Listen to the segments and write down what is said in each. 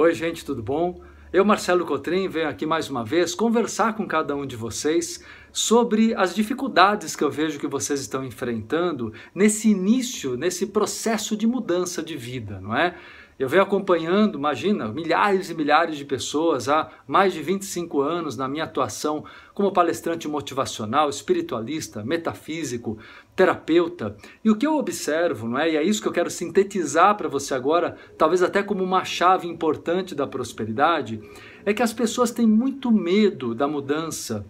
Oi, gente, tudo bom? Eu, Marcelo Cotrim, venho aqui mais uma vez conversar com cada um de vocês sobre as dificuldades que eu vejo que vocês estão enfrentando nesse início, nesse processo de mudança de vida, não é? Eu venho acompanhando, imagina, milhares e milhares de pessoas há mais de 25 anos na minha atuação como palestrante motivacional, espiritualista, metafísico, terapeuta. E o que eu observo, não é? E é isso que eu quero sintetizar para você agora, talvez até como uma chave importante da prosperidade, é que as pessoas têm muito medo da mudança.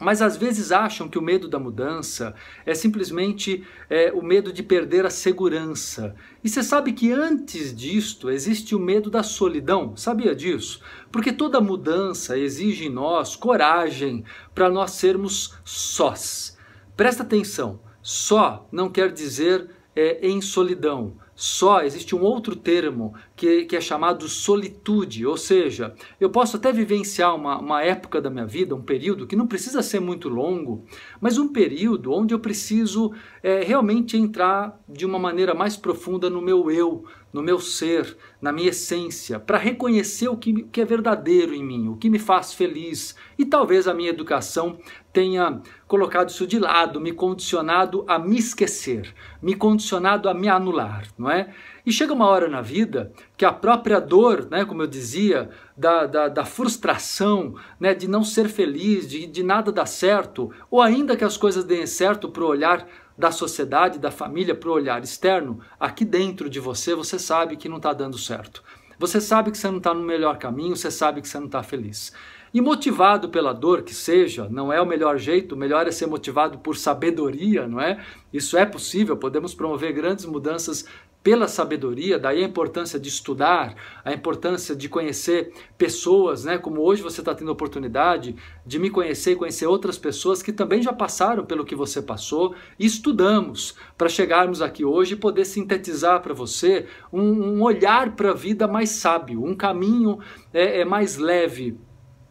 Mas às vezes acham que o medo da mudança é simplesmente é, o medo de perder a segurança. E você sabe que antes disto existe o medo da solidão, sabia disso? Porque toda mudança exige em nós coragem para nós sermos sós. Presta atenção. Só não quer dizer é, em solidão. Só existe um outro termo que, que é chamado solitude, ou seja, eu posso até vivenciar uma, uma época da minha vida, um período que não precisa ser muito longo, mas um período onde eu preciso é, realmente entrar de uma maneira mais profunda no meu eu, no meu ser, na minha essência, para reconhecer o que, que é verdadeiro em mim, o que me faz feliz. E talvez a minha educação tenha colocado isso de lado, me condicionado a me esquecer, me condicionado a me anular, não é? E chega uma hora na vida que a própria dor, né, como eu dizia, da, da, da frustração, né, de não ser feliz, de, de nada dar certo, ou ainda que as coisas deem certo para o olhar da sociedade, da família, para o olhar externo, aqui dentro de você, você sabe que não está dando certo. Você sabe que você não está no melhor caminho, você sabe que você não está feliz. E motivado pela dor, que seja, não é o melhor jeito, o melhor é ser motivado por sabedoria, não é? Isso é possível, podemos promover grandes mudanças pela sabedoria, daí a importância de estudar, a importância de conhecer pessoas, né? Como hoje você está tendo a oportunidade de me conhecer e conhecer outras pessoas que também já passaram pelo que você passou e estudamos para chegarmos aqui hoje e poder sintetizar para você um, um olhar para a vida mais sábio, um caminho é, é mais leve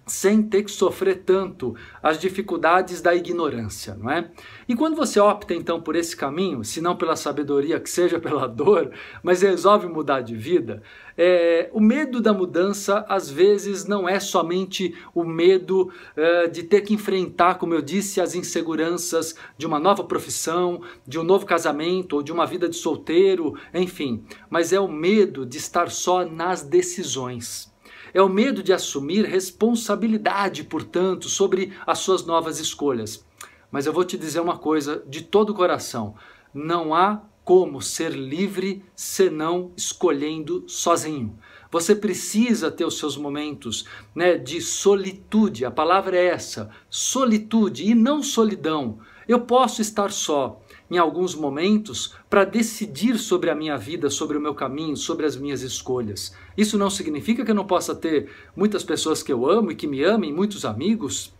sem ter que sofrer tanto as dificuldades da ignorância, não é? E quando você opta então por esse caminho, se não pela sabedoria, que seja pela dor, mas resolve mudar de vida, é, o medo da mudança às vezes não é somente o medo é, de ter que enfrentar, como eu disse, as inseguranças de uma nova profissão, de um novo casamento ou de uma vida de solteiro, enfim, mas é o medo de estar só nas decisões. É o medo de assumir responsabilidade, portanto, sobre as suas novas escolhas. Mas eu vou te dizer uma coisa de todo o coração: não há como ser livre senão escolhendo sozinho. Você precisa ter os seus momentos né, de solitude, a palavra é essa: solitude e não solidão. Eu posso estar só, em alguns momentos para decidir sobre a minha vida, sobre o meu caminho, sobre as minhas escolhas. Isso não significa que eu não possa ter muitas pessoas que eu amo e que me amem, muitos amigos,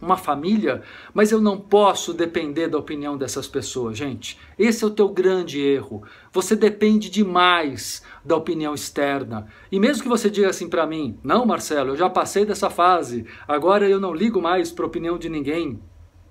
uma família, mas eu não posso depender da opinião dessas pessoas, gente. Esse é o teu grande erro. Você depende demais da opinião externa. E mesmo que você diga assim para mim: "Não, Marcelo, eu já passei dessa fase. Agora eu não ligo mais para a opinião de ninguém."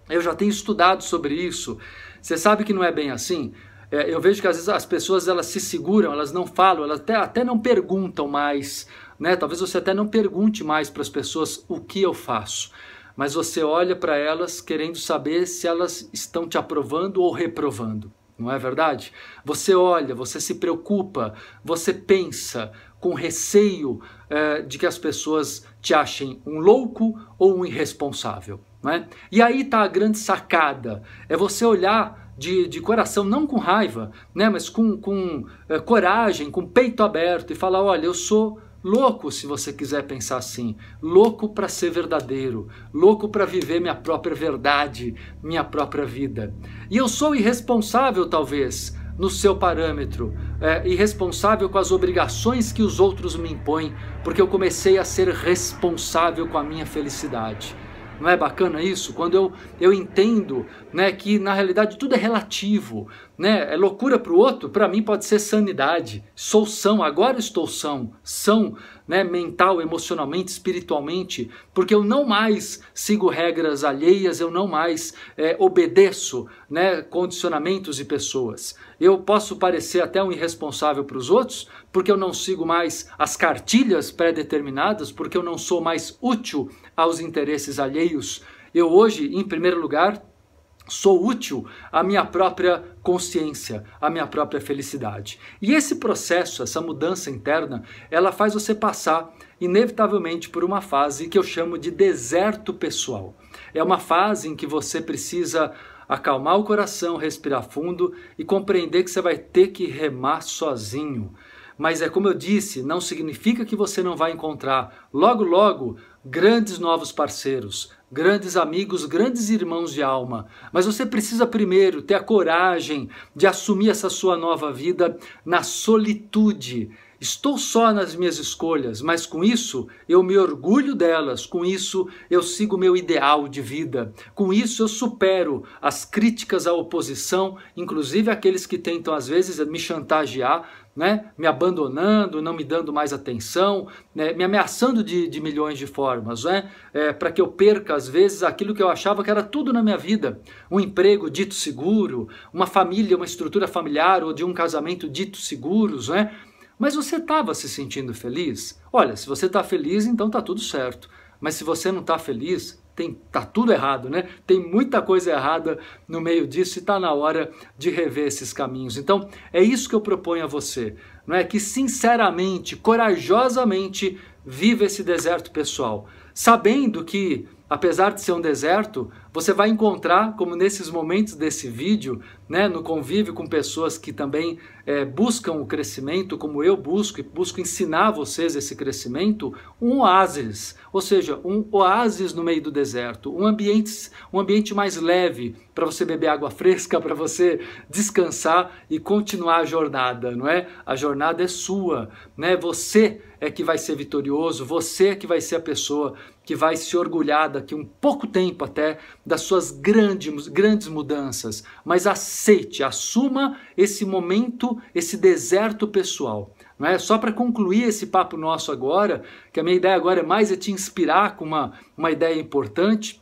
Eu já tenho estudado sobre isso. Você sabe que não é bem assim? É, eu vejo que às vezes as pessoas elas se seguram, elas não falam, elas até, até não perguntam mais. Né? Talvez você até não pergunte mais para as pessoas o que eu faço mas você olha para elas querendo saber se elas estão te aprovando ou reprovando. Não é verdade? Você olha, você se preocupa, você pensa com receio é, de que as pessoas te achem um louco ou um irresponsável. Né? E aí está a grande sacada, é você olhar de, de coração, não com raiva, né? mas com, com é, coragem, com peito aberto e falar, olha, eu sou louco se você quiser pensar assim, louco para ser verdadeiro, louco para viver minha própria verdade, minha própria vida. E eu sou irresponsável talvez, no seu parâmetro, é, irresponsável com as obrigações que os outros me impõem, porque eu comecei a ser responsável com a minha felicidade. Não é bacana isso? Quando eu, eu entendo né, que na realidade tudo é relativo, né? É loucura para o outro, para mim pode ser sanidade. Sou são, agora estou são, são né, mental, emocionalmente, espiritualmente, porque eu não mais sigo regras alheias, eu não mais é, obedeço né, condicionamentos e pessoas. Eu posso parecer até um irresponsável para os outros, porque eu não sigo mais as cartilhas pré-determinadas, porque eu não sou mais útil aos interesses alheios. Eu hoje, em primeiro lugar, sou útil à minha própria consciência, à minha própria felicidade. E esse processo, essa mudança interna, ela faz você passar inevitavelmente por uma fase que eu chamo de deserto pessoal. É uma fase em que você precisa acalmar o coração, respirar fundo e compreender que você vai ter que remar sozinho. Mas é como eu disse, não significa que você não vai encontrar logo logo grandes novos parceiros, grandes amigos, grandes irmãos de alma. Mas você precisa primeiro ter a coragem de assumir essa sua nova vida na solitude Estou só nas minhas escolhas, mas com isso eu me orgulho delas, com isso eu sigo meu ideal de vida, com isso eu supero as críticas à oposição, inclusive aqueles que tentam às vezes me chantagear, né? me abandonando, não me dando mais atenção, né? me ameaçando de, de, milhões de formas, né? é, para que eu perca às vezes aquilo que eu achava que era tudo na minha vida: um emprego dito seguro, uma família, uma estrutura familiar ou de um casamento dito seguros, né? Mas você estava se sentindo feliz? Olha, se você está feliz, então está tudo certo. Mas se você não está feliz, tem, tá tudo errado, né? Tem muita coisa errada no meio disso e está na hora de rever esses caminhos. Então, é isso que eu proponho a você, não é? Que sinceramente, corajosamente, viva esse deserto pessoal, sabendo que, apesar de ser um deserto, você vai encontrar, como nesses momentos desse vídeo, né, no convívio com pessoas que também é, buscam o crescimento, como eu busco, e busco ensinar vocês esse crescimento, um oásis, ou seja, um oásis no meio do deserto, um ambiente, um ambiente mais leve para você beber água fresca, para você descansar e continuar a jornada, não é? A jornada é sua, né? Você é que vai ser vitorioso, você é que vai ser a pessoa que vai se orgulhar daqui um pouco tempo até das suas grandes, grandes mudanças, mas aceite, assuma esse momento, esse deserto pessoal. Não é? Só para concluir esse papo nosso agora, que a minha ideia agora é mais é te inspirar com uma, uma ideia importante.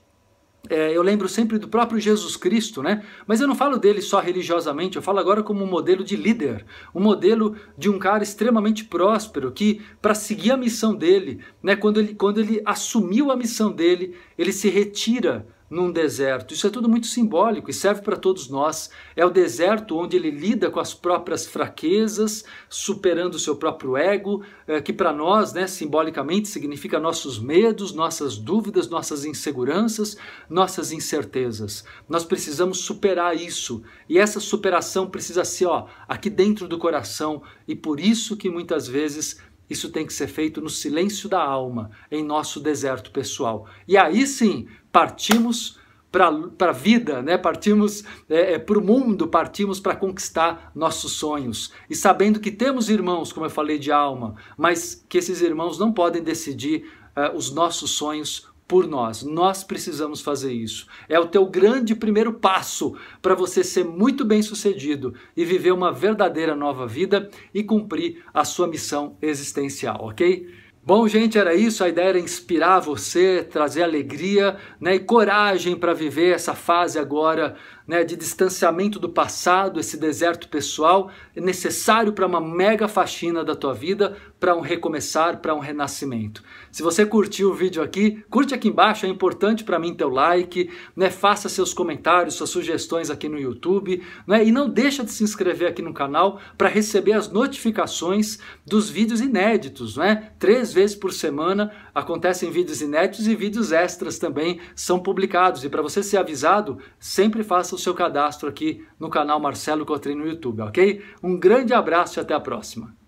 É, eu lembro sempre do próprio Jesus Cristo, né? Mas eu não falo dele só religiosamente, eu falo agora como um modelo de líder, um modelo de um cara extremamente próspero que, para seguir a missão dele, né? Quando ele, quando ele assumiu a missão dele, ele se retira num deserto. Isso é tudo muito simbólico e serve para todos nós. É o deserto onde ele lida com as próprias fraquezas, superando o seu próprio ego, eh, que para nós, né, simbolicamente, significa nossos medos, nossas dúvidas, nossas inseguranças, nossas incertezas. Nós precisamos superar isso e essa superação precisa ser ó, aqui dentro do coração e por isso que muitas vezes isso tem que ser feito no silêncio da alma, em nosso deserto pessoal. E aí sim, partimos para a vida, né? partimos é, é para o mundo, partimos para conquistar nossos sonhos. E sabendo que temos irmãos, como eu falei, de alma, mas que esses irmãos não podem decidir é, os nossos sonhos por nós. Nós precisamos fazer isso. É o teu grande primeiro passo para você ser muito bem sucedido e viver uma verdadeira nova vida e cumprir a sua missão existencial, ok? Bom, gente, era isso. A ideia era inspirar você, trazer alegria né, e coragem para viver essa fase agora né, de distanciamento do passado, esse deserto pessoal, é necessário para uma mega faxina da tua vida, para um recomeçar, para um renascimento. Se você curtiu o vídeo aqui, curte aqui embaixo, é importante para mim teu like, né, faça seus comentários, suas sugestões aqui no YouTube, né, e não deixa de se inscrever aqui no canal para receber as notificações dos vídeos inéditos, né, três vezes por semana Acontecem vídeos inéditos e vídeos extras também são publicados. E para você ser avisado, sempre faça o seu cadastro aqui no canal Marcelo Cotrim no YouTube, ok? Um grande abraço e até a próxima.